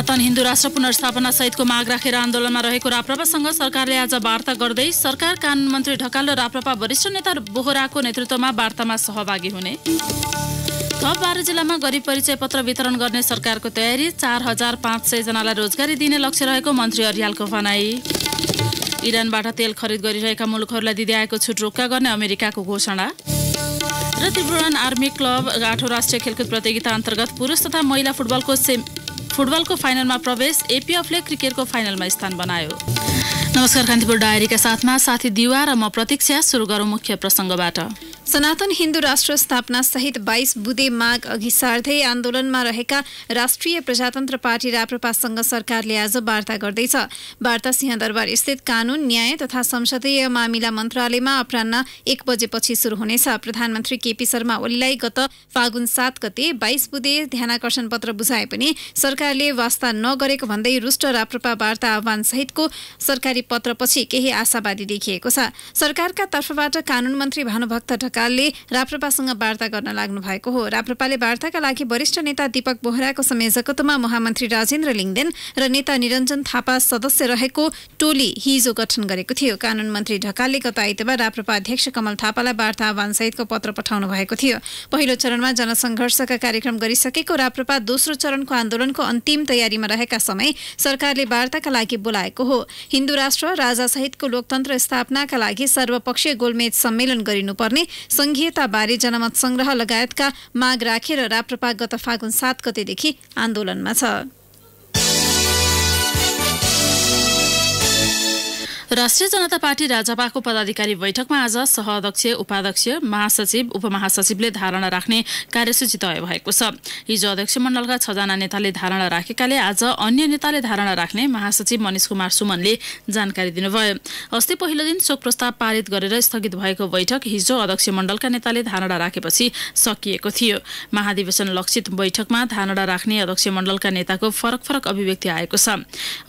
सनातन हिन्दू राष्ट्र पुनर्स्थापना सहितको माग राखेर आन्दोलनमा रहेको राप्रपासँग सरकारले आज वार्ता गर्दै सरकार कानुन मन्त्री ढकाल र राप्रपा वरिष्ठ नेता बोहराको नेतृत्वमा वार्तामा सहभागी हुने थप बाह्र जिल्लामा गरिब परिचय पत्र वितरण गर्ने सरकारको तयारी चार हजार पाँच सयजनालाई रोजगारी दिने लक्ष्य रहेको मन्त्री अर्यालको भनाई इरानबाट तेल खरिद गरिरहेका मुलुकहरूलाई दिँदै आएको छुट रोक्का गर्ने अमेरिकाको घोषणा र त्रिपुरान आर्मी क्लब गाठो राष्ट्रिय खेलकुद प्रतियोगिता अन्तर्गत पुरुष तथा महिला फुटबलको फुटबलको फाइनलमा प्रवेश एपिएफले क्रिकेटको फाइनलमा स्थान बनायो नमस्कार कान्तिपुर डायरीका साथमा साथी दिवा र म प्रतीक्षा सुरु गरौँ मुख्य प्रसङ्गबाट सनातन हिन्दू राष्ट्र स्थापना सहित बाइस बुधे माग अघि सार्दै आन्दोलनमा रहेका राष्ट्रिय प्रजातन्त्र पार्टी राप्रपासँग सरकारले आज वार्ता गर्दैछ वार्ता सिंहदरबार स्थित कानून न्याय तथा संसदीय मामिला मन्त्रालयमा अपरान्न एक बजेपछि सुरु हुनेछ प्रधानमन्त्री केपी शर्मा ओलीलाई गत फागुन सात गते बाइस बुधे ध्यानाकर्षण पत्र बुझाए पनि सरकारले वास्ता नगरेको भन्दै रुष्ट राप्रपा वार्ता आह्वान सहितको सरकारी पत्रपछि केही आशावादी देखिएको छ सरकारका तर्फबाट कानून मन्त्री भानुभक्त ढका ढकालले राप्रपासँग वार्ता गर्न लाग्नु भएको हो राप्रपाले वार्ताका लागि वरिष्ठ नेता दीपक बोहराको समय जगतमा महामन्त्री राजेन्द्र लिङदेन र नेता निरञ्जन थापा सदस्य रहेको टोली हिजो गठन गरेको थियो कानून मन्त्री ढकालले गत आइतबार राप्रपा अध्यक्ष कमल थापालाई वार्ता आह्वान सहितको पत्र पठाउनु भएको थियो पहिलो चरणमा जनसङ्घर्षका कार्यक्रम गरिसकेको राप्रपा दोस्रो चरणको आन्दोलनको अन्तिम तयारीमा रहेका समय सरकारले वार्ताका लागि बोलाएको हो हिन्दू राष्ट्र राजासहितको लोकतन्त्र स्थापनाका लागि सर्वपक्षीय गोलमेज सम्मेलन गरिनुपर्ने बारे जनमत संग्रह लगायतका माग राखेर राप्रपा गत फागुन सात गतेदेखि आन्दोलनमा छ राष्ट्रिय जनता पार्टी राजपाको पदाधिकारी बैठकमा आज सहअध्यक्ष उपाध्यक्ष महासचिव उपमहासचिवले धारणा राख्ने कार्यसूची तय भएको छ हिजो अध्यक्ष मण्डलका छजना नेताले धारणा राखेकाले आज अन्य नेताले धारणा राख्ने महासचिव मनिष कुमार सुमनले जानकारी दिनुभयो अस्ति पहिलो दिन शोक प्रस्ताव पारित गरेर स्थगित भएको बैठक हिजो अध्यक्ष मण्डलका नेताले धारणा राखेपछि सकिएको थियो महाधिवेशन लक्षित बैठकमा धारणा राख्ने अध्यक्ष मण्डलका नेताको फरक फरक अभिव्यक्ति आएको छ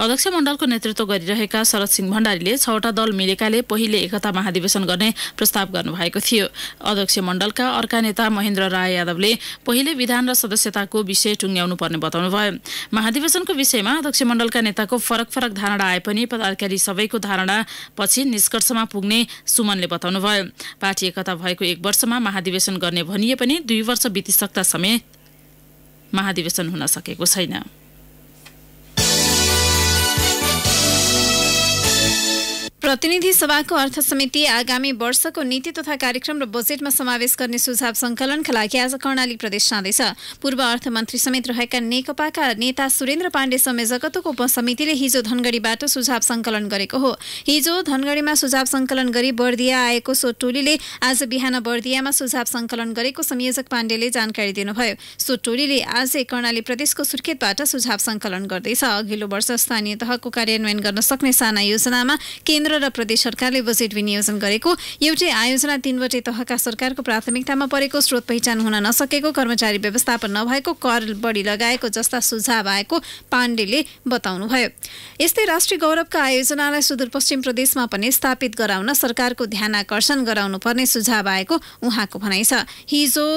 अध्यक्ष मण्डलको नेतृत्व गरिरहेका शरद सिंह भण्डारीले मण्डलले छवटा दल मिलेकाले पहिले एकता महाधिवेशन गर्ने प्रस्ताव गर्नुभएको थियो अध्यक्ष मण्डलका अर्का नेता महेन्द्र राय यादवले पहिले विधान र सदस्यताको विषय टुङ्ग्याउनु पर्ने बताउनुभयो महाधिवेशनको विषयमा अध्यक्ष मण्डलका नेताको फरक फरक धारणा आए पनि पदाधिकारी सबैको धारणा पछि निष्कर्षमा पुग्ने सुमनले बताउनुभयो पार्टी एकता भएको एक वर्षमा महाधिवेशन गर्ने भनिए पनि दुई वर्ष बितिसक्दा समेत महाधिवेशन हुन सकेको छैन प्रतिनिधि सभाको अर्थ समिति आगामी वर्षको नीति तथा कार्यक्रम र बजेटमा समावेश गर्ने सुझाव सङ्कलनका लागि आज कर्णाली प्रदेश जाँदैछ पूर्व अर्थमन्त्री समेत रहेका नेकपाका नेता सुरेन्द्र पाण्डे समेत जगतको उपसमितिले हिजो धनगढीबाट सुझाव संकलन गरेको हो हिजो धनगढीमा सुझाव संकलन गरी बर्दिया आएको सो टोलीले आज बिहान बर्दियामा सुझाव संकलन गरेको संयोजक पाण्डेले जानकारी दिनुभयो सो टोलीले आज कर्णाली प्रदेशको सुर्खेतबाट सुझाव संकलन गर्दैछ अघिल्लो वर्ष स्थानीय तहको कार्यान्वयन गर्न सक्ने साना योजनामा केन्द्र केन्द्र र प्रदेश सरकारले बजेट विनियोजन गरेको एउटै आयोजना तीनवटै तहका सरकारको प्राथमिकतामा परेको स्रोत पहिचान हुन नसकेको कर्मचारी व्यवस्थापन नभएको कर बढी लगाएको जस्ता सुझाव आएको पाण्डेले बताउनुभयो यस्तै राष्ट्रिय गौरवका आयोजनालाई सुदूरपश्चिम प्रदेशमा पनि स्थापित गराउन सरकारको ध्यान आकर्षण गराउनु पर्ने सुझाव आएको उहाँको भनाइ छ हिजो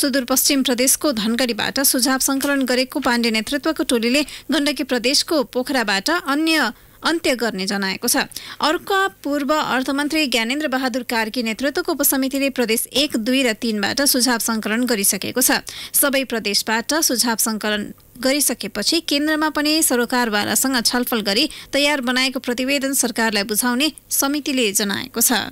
सुदूरपश्चिम प्रदेशको धनगढीबाट सुझाव सङ्कलन गरेको पाण्डे नेतृत्वको टोलीले गण्डकी प्रदेशको पोखराबाट अन्य अन्त्य गर्ने जनाएको छ अर्का पूर्व अर्थमन्त्री ज्ञानेन्द्र बहादुर कार्की नेतृत्वको उपसमितिले प्रदेश एक दुई र तीनबाट सुझाव सङ्कलन गरिसकेको छ सबै प्रदेशबाट सुझाव सङ्कलन गरिसकेपछि केन्द्रमा पनि सरकारवालासँग छलफल गरी तयार बनाएको प्रतिवेदन सरकारलाई बुझाउने समितिले जनाएको छ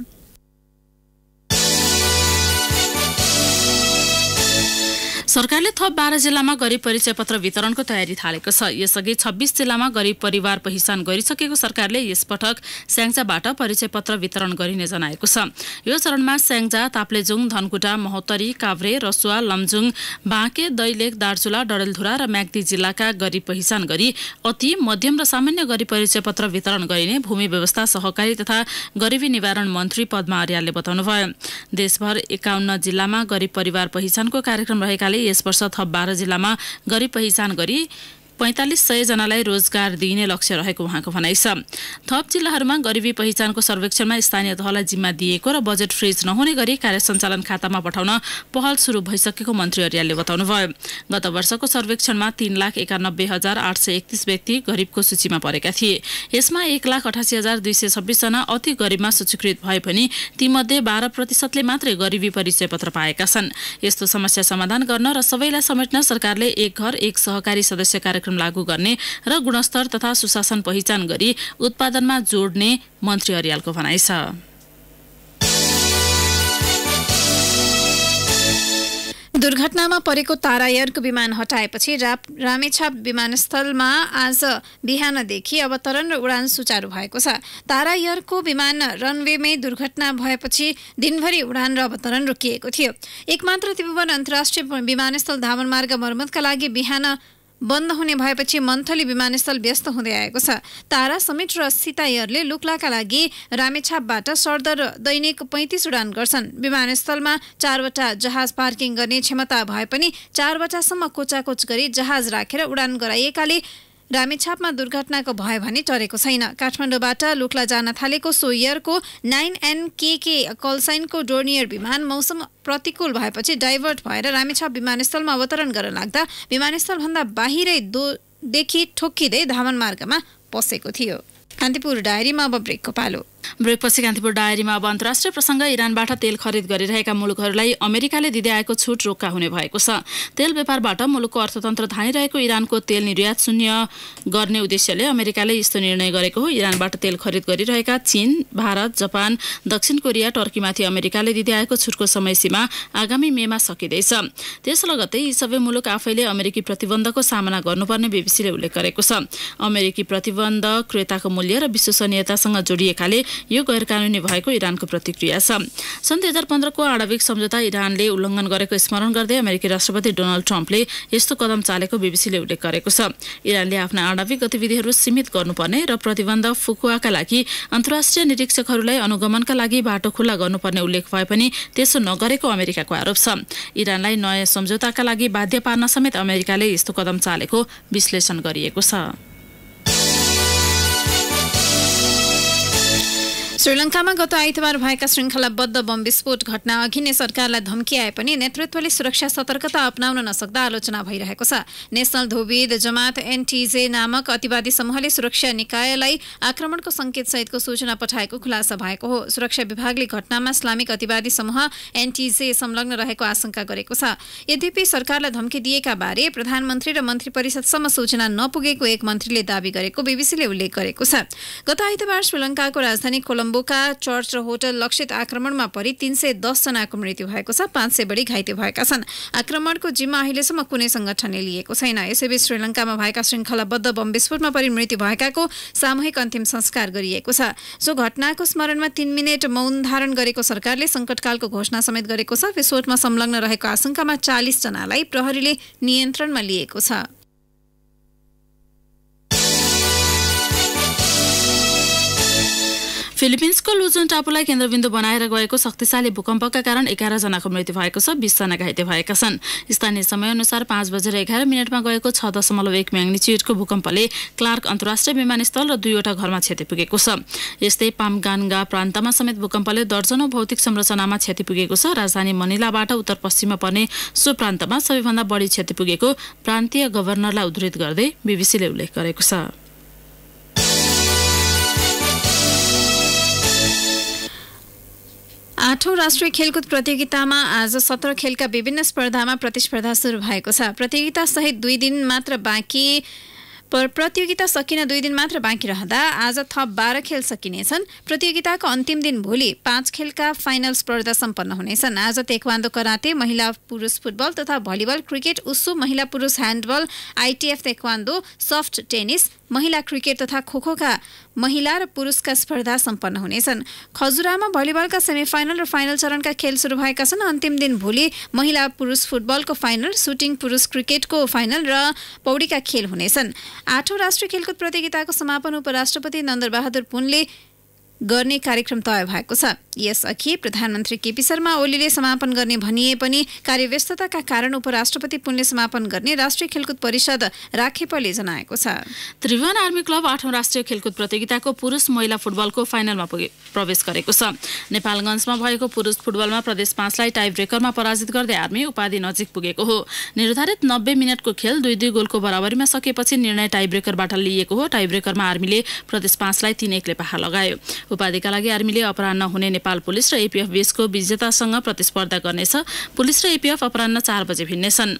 सरकारले थप बाह्र जिल्लामा गरिब परिचय पत्र वितरणको तयारी थालेको छ यसअघि छब्बिस जिल्लामा गरिब परिवार पहिचान गरिसकेको सरकारले यसपटक स्याङ्जाबाट परिचय पत्र वितरण गरिने जनाएको छ यो चरणमा स्याङ्जा ताप्लेजुङ धनकुटा महोत्तरी काभ्रे रसुवा लमजुङ बाँके दैलेख दार्चुला डडेलधुरा र म्याग्दी जिल्लाका गरिब पहिचान गरी अति मध्यम र सामान्य गरिब परिचय पत्र वितरण गरिने भूमि व्यवस्था सहकारी तथा गरिबी निवारण मन्त्री पद्मा आर्यालले बताउनुभयो देशभर एकाउन्न जिल्लामा गरिब परिवार पहिचानको कार्यक्रम रहेकाले यस वर्ष थप बाह्र जिल्लामा गरी पहिचान गरी पैंतालिस सय जनालाई रोजगार दिइने लक्ष्य रहेको उहाँको भनाइ छ थप जिल्लाहरूमा गरिबी पहिचानको सर्वेक्षणमा स्थानीय तहलाई जिम्मा दिएको र बजेट फ्रिज नहुने गरी कार्य सञ्चालन खातामा पठाउन पहल सुरु भइसकेको मन्त्री अर्यालले बताउनुभयो गत वर्षको सर्वेक्षणमा तीन लाख एकानब्बे हजार आठ सय एकतिस व्यक्ति गरिबको सूचीमा परेका थिए यसमा एक लाख अठासी हजार दुई सय छब्बिसजना अति गरिबमा सूचीकृत भए पनि तीमध्ये बाह्र प्रतिशतले मात्रै गरिबी परिचय पत्र पाएका छन् यस्तो समस्या समाधान गर्न र सबैलाई समेट्न सरकारले एक घर एक सहकारी सदस्य कार्यक्रम कार्यक्रम लागू गर्ने र गुणस्तर तथा सुशासन पहिचान गरी उत्पादनमा जोड्ने मन्त्री अर्यालको भनाइ छ दुर्घटनामा परेको तारा एयरको विमान हटाएपछि रा रामेछाप विमानस्थलमा आज बिहानदेखि अवतरण र उडान सुचारू भएको छ तारा एयरको विमान रनवेमै दुर्घटना भएपछि दिनभरि उडान र अवतरण रोकिएको थियो एकमात्र त्रिभुवन अन्तर्राष्ट्रिय विमानस्थल धावन मार्ग मर्मतका लागि बिहान बन्द हुने भएपछि मन्थली विमानस्थल व्यस्त हुँदै आएको छ तारा समिट र सीता एयरले लुक्लाका लागि रामेछापबाट सरदर दैनिक पैँतिस उडान गर्छन् विमानस्थलमा चारवटा जहाज पार्किङ गर्ने क्षमता भए पनि चारवटासम्म कोचाकोच गरी जहाज राखेर उडान गराइएकाले रामेछापमा दुर्घटनाको भय भने टरेको छैन काठमाडौँबाट लुक्ला जान थालेको सो इयरको नाइन एन के के कलसाइनको डोर्नियर विमान मौसम प्रतिकूल भएपछि डाइभर्ट भएर रामेछाप विमानस्थलमा अवतरण गर्न लाग्दा विमानस्थलभन्दा बाहिरै दोदेखि ठोक्किँदै धामन मार्गमा पसेको थियो कान्तिपुर डायरीमा अब ब्रेकको पालो ब्रेकपछि कान्तिपुर डायरीमा अब अन्तर्राष्ट्रिय प्रसङ्ग इरानबाट तेल खरिद गरिरहेका मुलुकहरूलाई अमेरिकाले दिँदै आएको छुट रोक्का हुने भएको छ तेल व्यापारबाट मुलुकको अर्थतन्त्र धानिरहेको इरानको तेल निर्यात शून्य गर्ने उद्देश्यले अमेरिकाले यस्तो निर्णय गरेको हो इरानबाट तेल खरिद गरिरहेका चीन भारत जापान दक्षिण कोरिया टर्कीमाथि अमेरिकाले दिँदै आएको छुटको समयसीमा आगामी मेमा सकिँदैछ त्यस लगतै यी सबै मुलुक आफैले अमेरिकी प्रतिबन्धको सामना गर्नुपर्ने बीबीसीले उल्लेख गरेको छ अमेरिकी प्रतिबन्ध क्रेताको मूल्य र विश्वसनीयतासँग जोडिएकाले यो गैर कानुनी भएको इरानको प्रतिक्रिया छ सन् दुई हजार पन्ध्रको आणविक सम्झौता इरानले उल्लङ्घन गरेको स्मरण गर्दै अमेरिकी राष्ट्रपति डोनाल्ड ट्रम्पले यस्तो कदम चालेको बिबिसीले उल्लेख गरेको छ इरानले आफ्ना आणविक गतिविधिहरू सीमित गर्नुपर्ने र प्रतिबन्ध फुकुवाका लागि अन्तर्राष्ट्रिय निरीक्षकहरूलाई अनुगमनका लागि बाटो खुल्ला गर्नुपर्ने उल्लेख भए पनि त्यसो नगरेको अमेरिकाको आरोप छ इरानलाई नयाँ सम्झौताका लागि बाध्य पार्न समेत अमेरिकाले यस्तो कदम चालेको विश्लेषण गरिएको छ श्रीलङ्कामा गत आइतबार भएका श्रृङ्खलाबद्ध बम विस्फोट घटना अघि नै सरकारलाई धम्की आए पनि नेतृत्वले सुरक्षा सतर्कता अप्नाउन नसक्दा आलोचना भइरहेको छ नेशनल धोविद जमात एनटिजे नामक अतिवादी समूहले सुरक्षा निकायलाई आक्रमणको सङ्केतसहितको सूचना पठाएको खुलासा भएको हो सुरक्षा विभागले घटनामा इस्लामिक अतिवादी समूह एनटिजे संलग्न रहेको आशंका गरेको छ यद्यपि सरकारलाई धम्की दिएका बारे प्रधानमन्त्री र मन्त्री परिषदसम्म सूचना नपुगेको एक मन्त्रीले दावी गरेको बीबीसीले उल्लेख गरेको छ गत आइतबार श्रीलङ्काको राजधानी कोलम्बो जम्बुका चर्च र होटल लक्षित आक्रमणमा परि तिन सय दसजनाको मृत्यु भएको छ पाँच सय बढी घाइते भएका छन् आक्रमणको जिम्मा अहिलेसम्म कुनै संगठनले लिएको छैन यसैबीच श्रीलङ्कामा भएका श्रृङ्खलाबद्ध बम विस्फोटमा परि मृत्यु भएकाको सामूहिक अन्तिम संस्कार गरिएको छ सो घटनाको स्मरणमा तीन मिनट मौन धारण गरेको सरकारले सङ्कटकालको घोषणा समेत गरेको छ विस्फोटमा संलग्न रहेको आशंकामा चालिसजनालाई प्रहरीले नियन्त्रणमा लिएको छ फिलिपिन्सको लुजोन टापुलाई केन्द्रबिन्दु बनाएर गएको शक्तिशाली भूकम्पका कारण एघारजनाको मृत्यु भएको छ बिसजना घाइते भएका छन् स्थानीय समयअनुसार पाँच बजेर एघार मिनटमा गएको छ दशमलव एक म्याग्निच्युडको भूकम्पले क्लार्क अन्तर्राष्ट्रिय विमानस्थल र दुईवटा घरमा क्षति पुगेको छ यस्तै पामगानगा प्रान्तमा समेत भूकम्पले दर्जनौ भौतिक संरचनामा क्षति पुगेको छ राजधानी मनिलाबाट उत्तर पश्चिममा पर्ने सो प्रान्तमा सबैभन्दा बढी क्षति पुगेको प्रान्तीय गभर्नरलाई उद्धृत गर्दै बिबिसीले उल्लेख गरेको छ आठौँ राष्ट्रिय खेलकुद प्रतियोगितामा आज सत्र खेलका विभिन्न स्पर्धामा प्रतिस्पर्धा सुरु भएको छ प्रतियोगिता सहित दुई दिन मात्र बाँकी प्रतियोगिता सकिन दुई दिन मात्र बाँकी रहँदा आज थप बाह्र खेल सकिनेछन् प्रतियोगिताको अन्तिम दिन भोलि पाँच खेलका फाइनल स्पर्धा सम्पन्न हुनेछन् आज तेक्वान्दो कराते महिला पुरुष फुटबल तथा भलिबल क्रिकेट उसु महिला पुरुष handball ITF taekwondo soft tennis महिला क्रिकेट तथा खोखोका महिला र पुरुषका स्पर्धा सम्पन्न हुनेछन् खजुरामा भलिबलका सेमिफाइनल र फाइनल चरणका खेल सुरु भएका छन् अन्तिम दिन भोलि महिला पुरुष फुटबलको फाइनल सुटिङ पुरुष क्रिकेटको फाइनल र पौडीका खेल हुनेछन् आठौँ राष्ट्रिय खेलकुद प्रतियोगिताको समापन उपराष्ट्रपति नन्दरबहादुर पुनले गर्ने कार्यक्रम तय भएको छ यसअघि प्रधानमन्त्री केपी शर्मा ओलीले समापन गर्ने भनिए पनि कार्यव्यस्तताका कारण उपराष्ट्रपति पुनले समापन गर्ने राष्ट्रिय खेलकुद परिषद राखेपले जनाएको छ त्रिभुवन आर्मी क्लब आठौँ राष्ट्रिय खेलकुद प्रतियोगिताको पुरुष महिला फुटबलको फाइनलमा प्रवेश गरेको छ नेपालगञ्जमा भएको पुरुष फुटबलमा प्रदेश पाँचलाई टाइ ब्रेकरमा पराजित गर्दै आर्मी उपाधि नजिक पुगेको हो निर्धारित नब्बे मिनटको खेल दुई दुई गोलको बराबरीमा सकेपछि निर्णय ब्रेकरबाट लिएको हो ब्रेकरमा आर्मीले प्रदेश पाँचलाई तीन एकले पहा लगायो उपाधिका लागि आर्मीले अपरान्न हुने नेपाल पुलिस र एपिएफ बीचको विजेतासँग प्रतिस्पर्धा गर्नेछ पुलिस र एपिएफ अपरान्न चार बजे भिन्नेछन्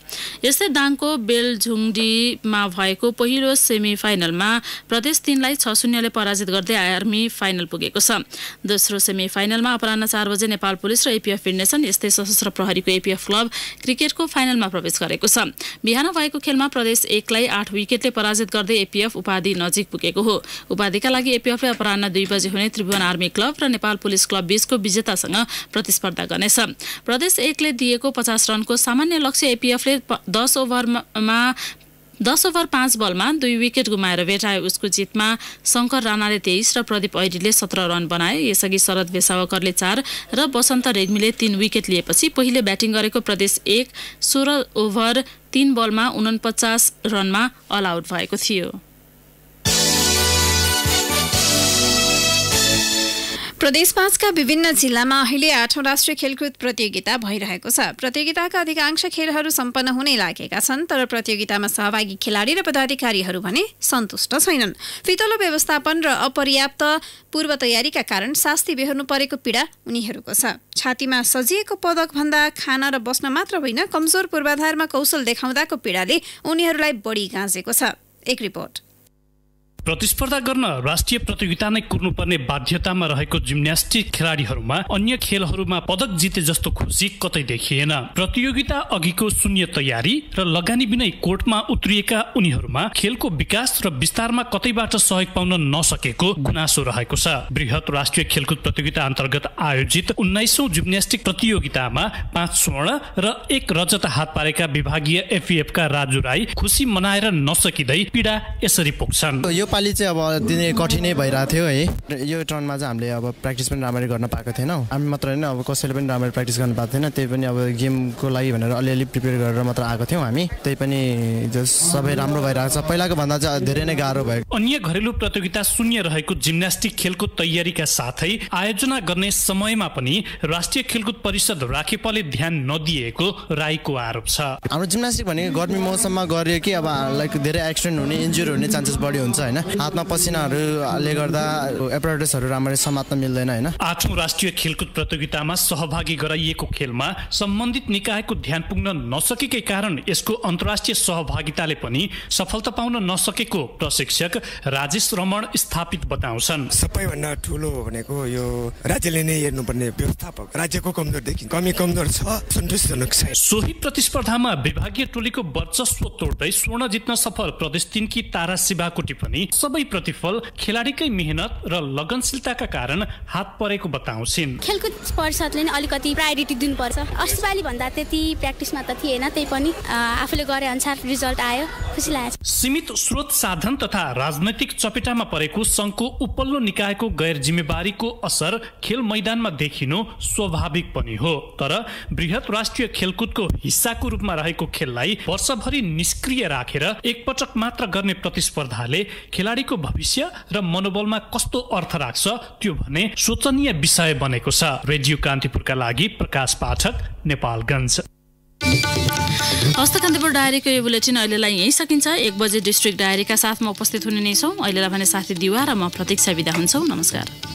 यस्तै दाङको बेलझुङडीमा भएको पहिलो सेमी फाइनलमा प्रदेश तिनलाई छ शून्यले पराजित गर्दै आर्मी फाइनल पुगेको छ दोस्रो सेमी फाइनलमा अपरान्न चार बजे नेपाल पुलिस र एपिएफ भिन्नेछन् यस्तै सशस्त्र प्रहरीको एपिएफ क्लब क्रिकेटको फाइनलमा प्रवेश गरेको छ बिहान भएको खेलमा प्रदेश एकलाई आठ विकेटले पराजित गर्दै एपिएफ उपाधि नजिक पुगेको हो उपाधिका लागि एपिएफले अपरान्न दुई बजे हुने त्रिभुवन आर्मी क्लब र नेपाल पुलिस क्लब बीचको विजेतासँग प्रतिस्पर्धा गर्नेछ प्रदेश एकले दिएको पचास रनको सामान्य लक्ष्य एपिएफले दस ओभरमा दस ओभर पाँच बलमा दुई विकेट गुमाएर भेटायो उसको जितमा शङ्कर राणाले तेइस र प्रदीप ऐरीले सत्र रन बनाए यसअघि शरद भेसावकरले चार र वसन्त रेग्मीले तीन विकेट लिएपछि पहिले ब्याटिङ गरेको प्रदेश एक सोह्र ओभर तीन बलमा उनपचास रनमा अल आउट भएको थियो प्रदेश पाँचका विभिन्न जिल्लामा अहिले आठौँ राष्ट्रिय खेलकुद प्रतियोगिता भइरहेको छ प्रतियोगिताका अधिकांश खेलहरू सम्पन्न हुनै लागेका छन् तर प्रतियोगितामा सहभागी खेलाडी र पदाधिकारीहरू भने सन्तुष्ट छैनन् फितलो व्यवस्थापन र अपर्याप्त पूर्व तयारीका कारण शास्ति बेहोर्नु परेको पीडा उनीहरूको छ छातीमा सजिएको पदकभन्दा खान र बस्न मात्र होइन कमजोर पूर्वाधारमा कौशल देखाउँदाको पीडाले उनीहरूलाई बढी गाँजेको छ एक रिपोर्ट प्रतिस्पर्धा गर्न राष्ट्रिय प्रतियोगिता नै कुर्नुपर्ने बाध्यतामा रहेको जिम्नास्टिक खेलाडीहरूमा अन्य खेलहरूमा पदक जिते जस्तो खुसी कतै देखिएन प्रतियोगिता अघिको शून्य तयारी र लगानी बिनै कोर्टमा उत्रिएका उनीहरूमा खेलको विकास र विस्तारमा कतैबाट सहयोग पाउन नसकेको गुनासो रहेको छ वृहत राष्ट्रिय खेलकुद प्रतियोगिता अन्तर्गत आयोजित उन्नाइसौँ जिम्नास्टिक प्रतियोगितामा पाँच स्वर्ण र एक रजत हात पारेका विभागीय एफिएफका राजु राई खुसी मनाएर नसकिँदै पीडा यसरी पुग्छन् योपालि चाहिँ अब दिने कठिनै भइरहेको थियो है यो टर्नमा चाहिँ हामीले अब प्र्याक्टिस पनि राम्ररी गर्न पाएको थिएनौँ हामी मात्र होइन अब कसैले पनि राम्ररी प्र्याक्टिस गर्नु पाएको थिएन त्यही पनि अब गेमको लागि भनेर अलिअलि प्रिपेयर गरेर मात्र आएको थियौँ हामी त्यही पनि सबै राम्रो भइरहेको छ पहिलाको भन्दा चाहिँ धेरै नै गाह्रो भयो अन्य घरेलु प्रतियोगिता शून्य रहेको जिम्नास्टिक खेलको तयारीका साथै आयोजना गर्ने समयमा पनि राष्ट्रिय खेलकुद परिषद राखेपले ध्यान नदिएको राईको आरोप छ हाम्रो जिम्नास्टिक भनेको गर्मी मौसममा गरियो कि अब लाइक धेरै एक्सिडेन्ट हुने इन्जुरी हुने चान्सेस बढी हुन्छ होइन हातमा पसिनाहरूले गर्दा एपराइटिसहरू राम्ररी समात्न मिल्दैन होइन आठौँ राष्ट्रिय खेलकुद प्रतियोगितामा सहभागी गराइएको खेलमा सम्बन्धित निकायको ध्यान पुग्न नसकेकै कारण यसको अन्तर्राष्ट्रिय सहभागिताले पनि सफलता पाउन नसकेको प्रशिक्षक राजेश रमण स्थापित बताउँछन् सबैभन्दा ठुलो भनेको यो राज्यले नै हेर्नुपर्ने व्यवस्थापक राज्यको कमजोरदेखि कमी कमजोर छ सन्तुष्टजनक छ सोही प्रतिस्पर्धामा विभागीय टोलीको वर्चस्व तोड्दै स्वर्ण जित्न सफल प्रदेश तिनकी तारा शिवाकोटी पनि सबै प्रतिफल खेलाडीकै मेहनत र लगनशीलताका कारण हात परेको बताउँछिन् खेलकुद परिषदले नै अलिकति प्रायोरिटी दिनुपर्छ अस्ति पालि भन्दा त्यति प्र्याक्टिसमा त थिएन त्यही पनि आफूले गरे अनुसार रिजल्ट आयो खुसी लाग्यो सीमित स्रोत साधन तथा राजनैतिक चपेटामा परेको सङ्घको उपल्लो निकायको गैर जिम्मेवारीको असर खेल मैदानमा देखिनु स्वाभाविक पनि हो तर वृहत राष्ट्रिय खेलकुदको हिस्साको रूपमा रहेको खेललाई वर्षभरि निष्क्रिय राखेर एकपटक मात्र गर्ने प्रतिस्पर्धाले खेलाडीको भविष्य र मनोबलमा कस्तो अर्थ राख्छ त्यो भने सोचनीय विषय बनेको छ रेडियो कान्तिपुरका लागि प्रकाश पाठक नेपालगञ्ज हस्त कान्तिपुर डायरीको यो बुलेटिन अहिलेलाई यहीँ सकिन्छ एक बजे डिस्ट्रिक्ट डायरीका साथमा उपस्थित हुने नै छौँ अहिलेलाई भने साथी दिवा र म प्रतीक्षा विदा हुन्छौँ नमस्कार